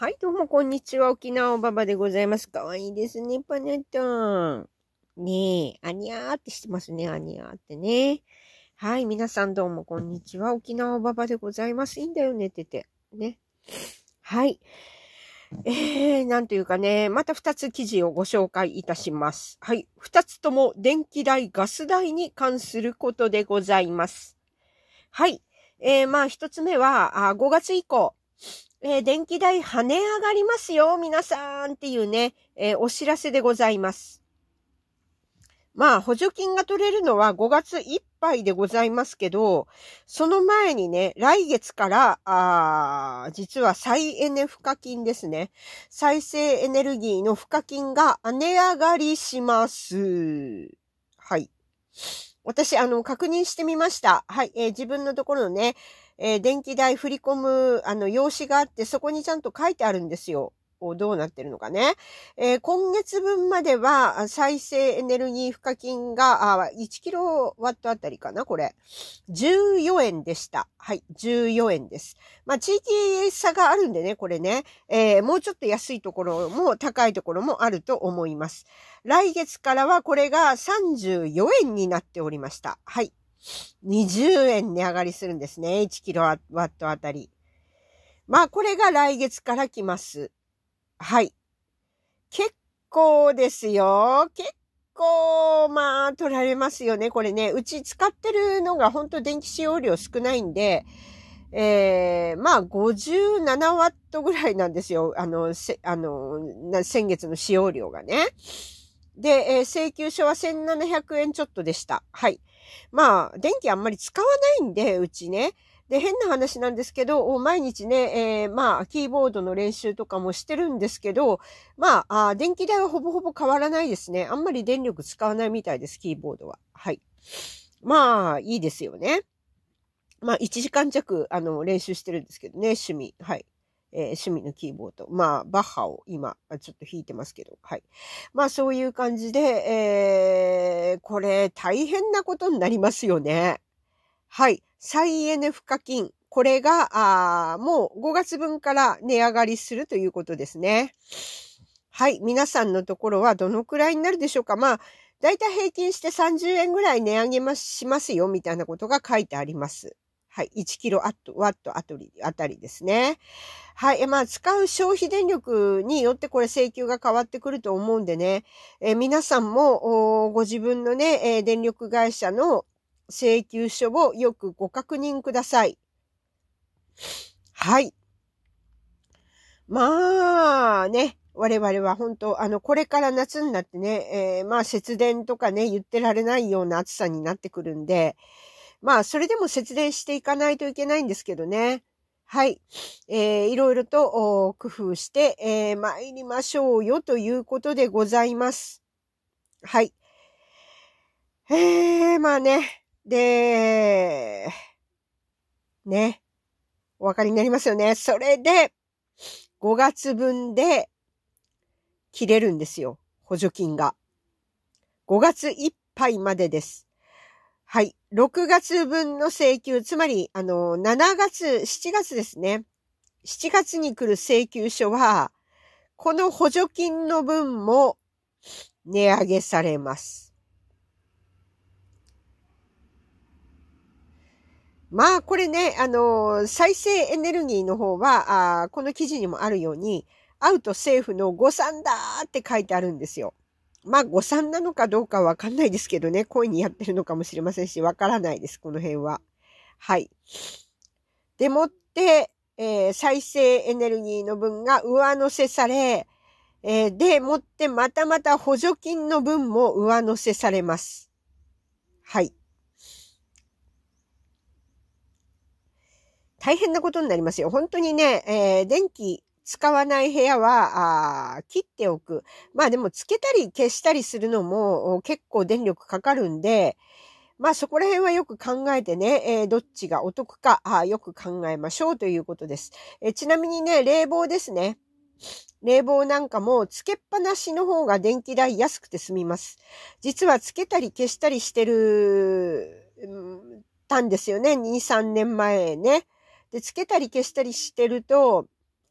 はい、どうも、こんにちは。沖縄おばばでございます。かわいいですね、パネちゃん。ねえ、あにゃーってしてますね、あにゃーってね。はい、皆さんどうも、こんにちは。沖縄おばばでございます。いいんだよ、寝てて。ね。はい。えー、なんというかね、また2つ記事をご紹介いたします。はい、2つとも電気代、ガス代に関することでございます。はい。えー、まあ、1つ目は、あ5月以降、えー、電気代跳ね上がりますよ、皆さんっていうね、えー、お知らせでございます。まあ、補助金が取れるのは5月いっぱいでございますけど、その前にね、来月から、あ実は再エネ賦課金ですね。再生エネルギーの賦課金が跳ね上がりします。はい。私、あの、確認してみました。はい、えー、自分のところのね、えー、電気代振り込む、あの、用紙があって、そこにちゃんと書いてあるんですよ。どうなってるのかね。えー、今月分までは再生エネルギー賦課金が、あ1キロワットあたりかな、これ。14円でした。はい、14円です。まあ、地域差があるんでね、これね、えー、もうちょっと安いところも高いところもあると思います。来月からはこれが34円になっておりました。はい。20円値上がりするんですね。1キロワットあたり。まあ、これが来月から来ます。はい。結構ですよ。結構、まあ、取られますよね。これね。うち使ってるのが本当電気使用量少ないんで、ええー、まあ、57ワットぐらいなんですよ。あの、せ、あの、先月の使用量がね。で、えー、請求書は1700円ちょっとでした。はい。まあ、電気あんまり使わないんで、うちね。で、変な話なんですけど、毎日ね、えー、まあ、キーボードの練習とかもしてるんですけど、まあ、あ電気代はほぼほぼ変わらないですね。あんまり電力使わないみたいです、キーボードは。はい。まあ、いいですよね。まあ、1時間弱、あの、練習してるんですけどね、趣味。はい。えー、趣味のキーボード。まあ、バッハを今、ちょっと弾いてますけど、はい。まあ、そういう感じで、えー、これ、大変なことになりますよね。はい。再エネ賦課金。これが、あもう5月分から値上がりするということですね。はい。皆さんのところはどのくらいになるでしょうかまあ、だいたい平均して30円ぐらい値上げましますよ、みたいなことが書いてあります。はい。1キロワットあたりですね。はい。まあ、使う消費電力によってこれ請求が変わってくると思うんでね。え皆さんも、ご自分のね、電力会社の請求書をよくご確認ください。はい。まあね、我々は本当、あの、これから夏になってね、えー、まあ節電とかね、言ってられないような暑さになってくるんで、まあそれでも節電していかないといけないんですけどね。はい。えー、いろいろと工夫して、えー、参りましょうよということでございます。はい。えー、まあね、で、ね。お分かりになりますよね。それで、5月分で切れるんですよ。補助金が。5月いっぱいまでです。はい。6月分の請求、つまり、あの、7月、7月ですね。7月に来る請求書は、この補助金の分も値上げされます。まあこれね、あの、再生エネルギーの方は、あこの記事にもあるように、アウト政府の誤算だって書いてあるんですよ。まあ誤算なのかどうかわかんないですけどね、故意にやってるのかもしれませんし、わからないです、この辺は。はい。でもって、えー、再生エネルギーの分が上乗せされ、えー、でもってまたまた補助金の分も上乗せされます。はい。大変なことになりますよ。本当にね、えー、電気使わない部屋はあ切っておく。まあでもつけたり消したりするのも結構電力かかるんで、まあそこら辺はよく考えてね、えー、どっちがお得かあよく考えましょうということです、えー、ちなみにね、冷房ですね。冷房なんかもつけっぱなしの方が電気代安くて済みます。実はつけたり消したりしてる、うん、たんですよね。2、3年前ね。で、つけたり消したりしてると、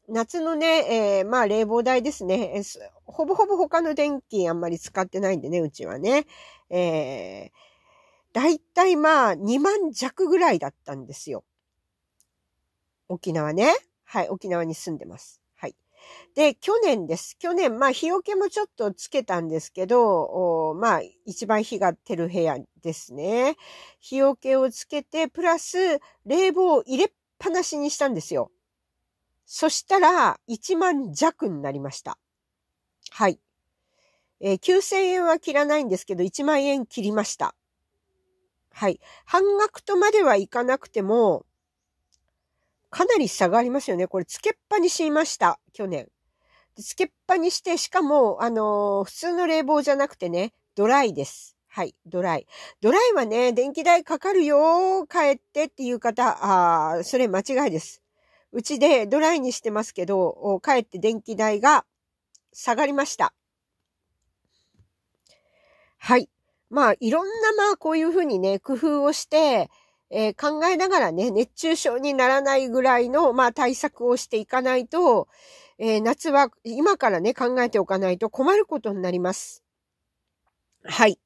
夏のね、えー、まあ冷房代ですね、ほぼほぼ他の電気あんまり使ってないんでね、うちはね。えー、だいたいまあ2万弱ぐらいだったんですよ。沖縄ね。はい、沖縄に住んでます。はい。で、去年です。去年、まあ日よけもちょっとつけたんですけど、まあ一番日が照る部屋ですね。日よけをつけて、プラス冷房を入れっぱなしにしたんですよ。そしたら、1万弱になりました。はい。えー、9000円は切らないんですけど、1万円切りました。はい。半額とまではいかなくても、かなり差がありますよね。これ、つけっぱにしました、去年。つけっぱにして、しかも、あのー、普通の冷房じゃなくてね、ドライです。はい、ドライ。ドライはね、電気代かかるよ、帰ってっていう方、あそれ間違いです。うちでドライにしてますけど、帰って電気代が下がりました。はい。まあ、いろんな、まあ、こういうふうにね、工夫をして、えー、考えながらね、熱中症にならないぐらいの、まあ、対策をしていかないと、えー、夏は今からね、考えておかないと困ることになります。はい。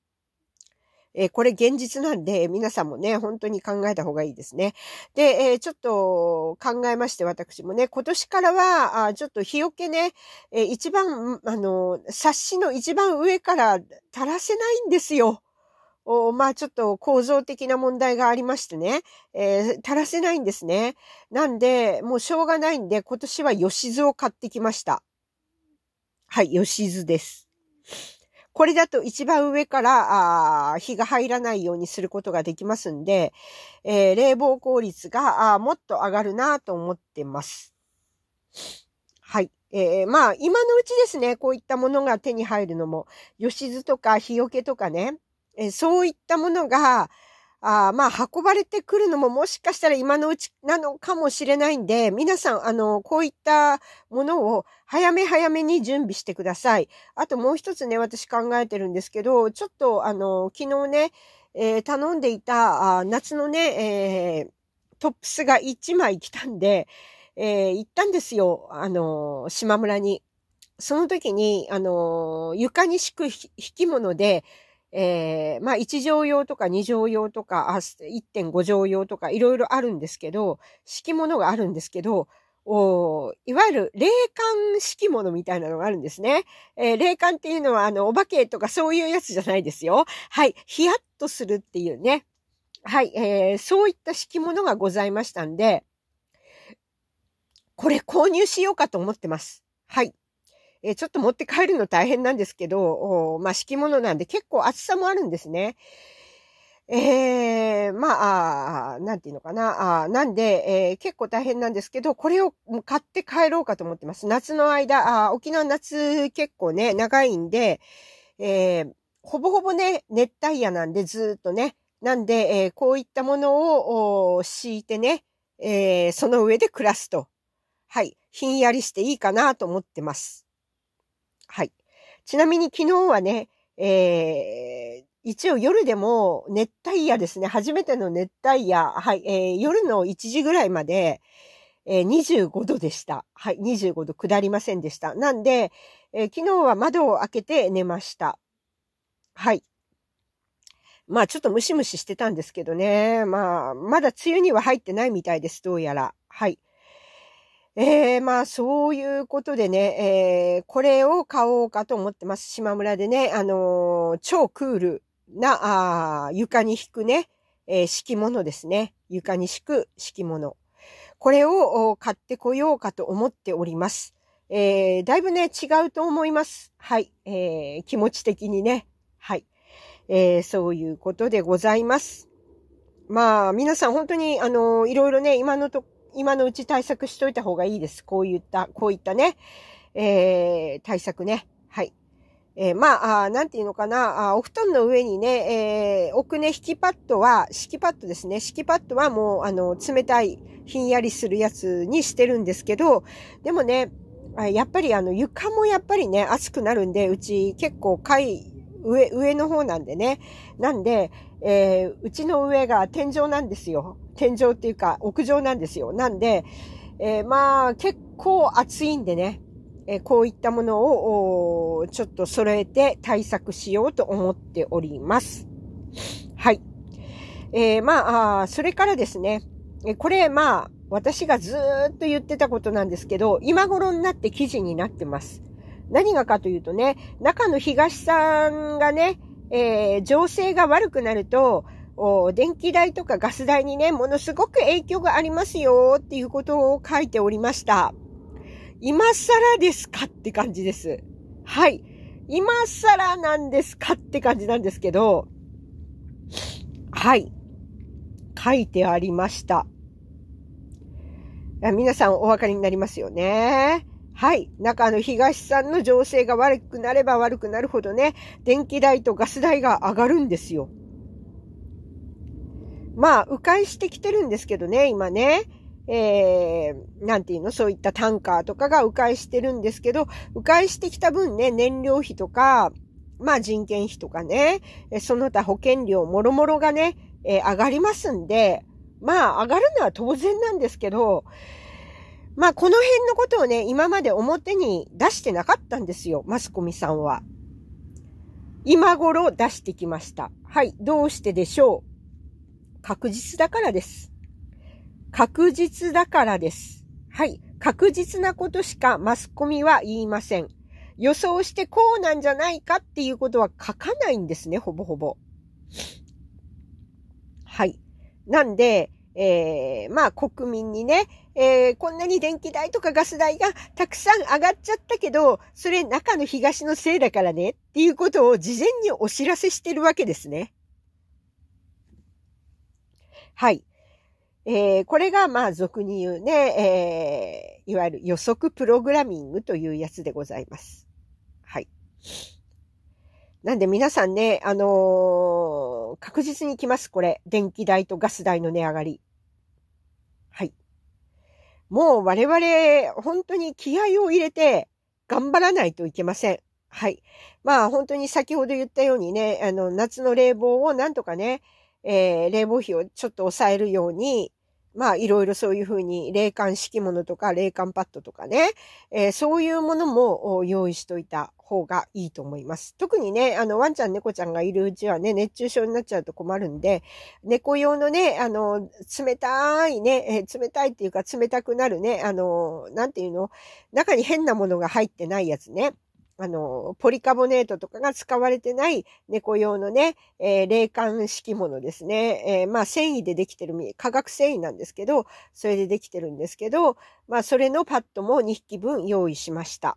えー、これ現実なんで、皆さんもね、本当に考えた方がいいですね。で、えー、ちょっと考えまして、私もね、今年からは、あちょっと日よけね、えー、一番、あの、冊子の一番上から垂らせないんですよ。おまあちょっと構造的な問題がありましてね、えー、垂らせないんですね。なんで、もうしょうがないんで、今年は吉津を買ってきました。はい、吉津です。これだと一番上から火が入らないようにすることができますんで、えー、冷房効率がもっと上がるなと思ってます。はい。えー、まあ、今のうちですね、こういったものが手に入るのも、吉酢とか日よけとかね、えー、そういったものが、あまあ、運ばれてくるのももしかしたら今のうちなのかもしれないんで、皆さん、あの、こういったものを早め早めに準備してください。あともう一つね、私考えてるんですけど、ちょっと、あの、昨日ね、えー、頼んでいた、あ夏のね、えー、トップスが1枚来たんで、えー、行ったんですよ。あの、島村に。その時に、あの、床に敷く引き物で、えー、まあ1畳用とか2畳用とか、1.5畳用とかいろいろあるんですけど、敷物があるんですけど、おいわゆる霊感敷物みたいなのがあるんですね。えー、霊感っていうのは、あの、お化けとかそういうやつじゃないですよ。はい。ヒヤッとするっていうね。はい。えー、そういった敷物がございましたんで、これ購入しようかと思ってます。はい。えちょっと持って帰るの大変なんですけど、まあ、敷物なんで結構厚さもあるんですね。ええー、まあ、なんていうのかな。あなんで、えー、結構大変なんですけど、これを買って帰ろうかと思ってます。夏の間、あ沖縄夏結構ね、長いんで、えー、ほぼほぼね、熱帯夜なんでずっとね。なんで、えー、こういったものを敷いてね、えー、その上で暮らすと。はい。ひんやりしていいかなと思ってます。はい。ちなみに昨日はね、えー、一応夜でも熱帯夜ですね。初めての熱帯夜。はい。えー、夜の1時ぐらいまで、えー、25度でした。はい。25度下りませんでした。なんで、えー、昨日は窓を開けて寝ました。はい。まあちょっとムシムシしてたんですけどね。まあ、まだ梅雨には入ってないみたいです。どうやら。はい。えー、まあ、そういうことでね、えー、これを買おうかと思ってます。島村でね、あのー、超クールな、あ床に敷くね、え敷物ですね。床に敷く敷物。これを買ってこようかと思っております。えだいぶね、違うと思います。はい。え気持ち的にね。はい。えそういうことでございます。まあ、皆さん本当に、あの、いろいろね、今のと今のうち対策しといた方がいいです。こういった、こういったね、えー、対策ね。はい。えー、まあ、あなんていうのかな、あお布団の上にね、えー、奥ね、敷きパッドは、敷きパッドですね、敷きパッドはもう、あの、冷たい、ひんやりするやつにしてるんですけど、でもね、やっぱりあの、床もやっぱりね、熱くなるんで、うち結構階、上、上の方なんでね、なんで、えー、うちの上が天井なんですよ。天井っていうか屋上なんですよ。なんで、えー、まあ結構暑いんでね、えー、こういったものをちょっと揃えて対策しようと思っております。はい。えー、まあそれからですね、これまあ私がずーっと言ってたことなんですけど、今頃になって記事になってます。何がかというとね、中の東さんがね、えー、情勢が悪くなると、電気代とかガス代にね、ものすごく影響がありますよっていうことを書いておりました。今更ですかって感じです。はい。今更なんですかって感じなんですけど、はい。書いてありました。皆さんお分かりになりますよね。はい。中の、東さんの情勢が悪くなれば悪くなるほどね、電気代とガス代が上がるんですよ。まあ、迂回してきてるんですけどね、今ね。えー、なんていうのそういったタンカーとかが迂回してるんですけど、迂回してきた分ね、燃料費とか、まあ人件費とかね、その他保険料もろもろがね、えー、上がりますんで、まあ上がるのは当然なんですけど、まあ、この辺のことをね、今まで表に出してなかったんですよ、マスコミさんは。今頃出してきました。はい、どうしてでしょう確実だからです。確実だからです。はい、確実なことしかマスコミは言いません。予想してこうなんじゃないかっていうことは書かないんですね、ほぼほぼ。はい。なんで、えー、まあ国民にね、えー、こんなに電気代とかガス代がたくさん上がっちゃったけど、それ中の東のせいだからねっていうことを事前にお知らせしてるわけですね。はい。えー、これが、まあ、俗に言うね、えー、いわゆる予測プログラミングというやつでございます。はい。なんで皆さんね、あのー確実に来ます、これ。電気代とガス代の値上がり。はい。もう我々、本当に気合を入れて頑張らないといけません。はい。まあ本当に先ほど言ったようにね、あの、夏の冷房をなんとかね、えー、冷房費をちょっと抑えるように、まあいろいろそういうふうに霊感敷物とか霊感パッドとかね、えー、そういうものも用意しといた方がいいと思います。特にね、あのワンちゃん猫ちゃんがいるうちはね、熱中症になっちゃうと困るんで、猫用のね、あの、冷たいね、え冷たいっていうか冷たくなるね、あの、なんていうの、中に変なものが入ってないやつね。あの、ポリカボネートとかが使われてない猫用のね、えー、感敷物ですね。えー、まあ、繊維でできてる、化学繊維なんですけど、それでできてるんですけど、まあ、それのパッドも2匹分用意しました。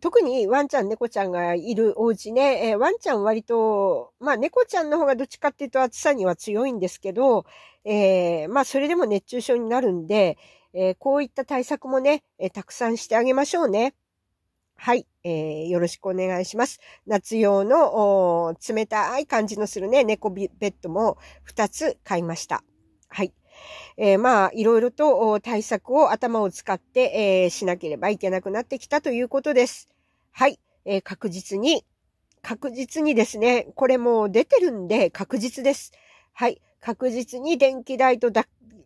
特にワンちゃん、猫ちゃんがいるお家ね、えー、ワンちゃん割と、まあ猫ちゃんの方がどっちかっていうと暑さには強いんですけど、えー、まあそれでも熱中症になるんで、えー、こういった対策もね、えたくさんしてあげましょうね。はい、えー、よろしくお願いします。夏用の冷たい感じのするね、猫ベッドも2つ買いました。はい。えー、まあ、いろいろと対策を頭を使って、えー、しなければいけなくなってきたということです。はい。えー、確実に、確実にですね、これもう出てるんで確実です。はい。確実に電気代と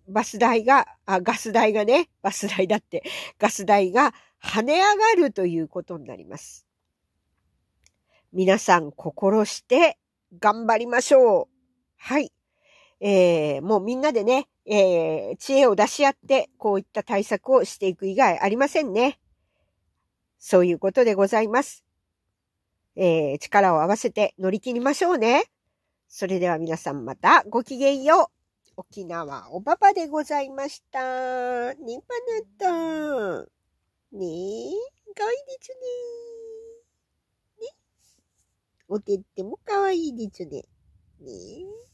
バス代が、あ、ガス代がね、バス代だって、ガス代が跳ね上がるということになります。皆さん心して頑張りましょう。はい。えー、もうみんなでね、えー、知恵を出し合って、こういった対策をしていく以外ありませんね。そういうことでございます。えー、力を合わせて乗り切りましょうね。それでは皆さんまたごきげんよう。沖縄おばばでございました。ニパナタン。ねえ、かわいいでちゅね。ね。おてってもかわいいでちゅね。ねえ。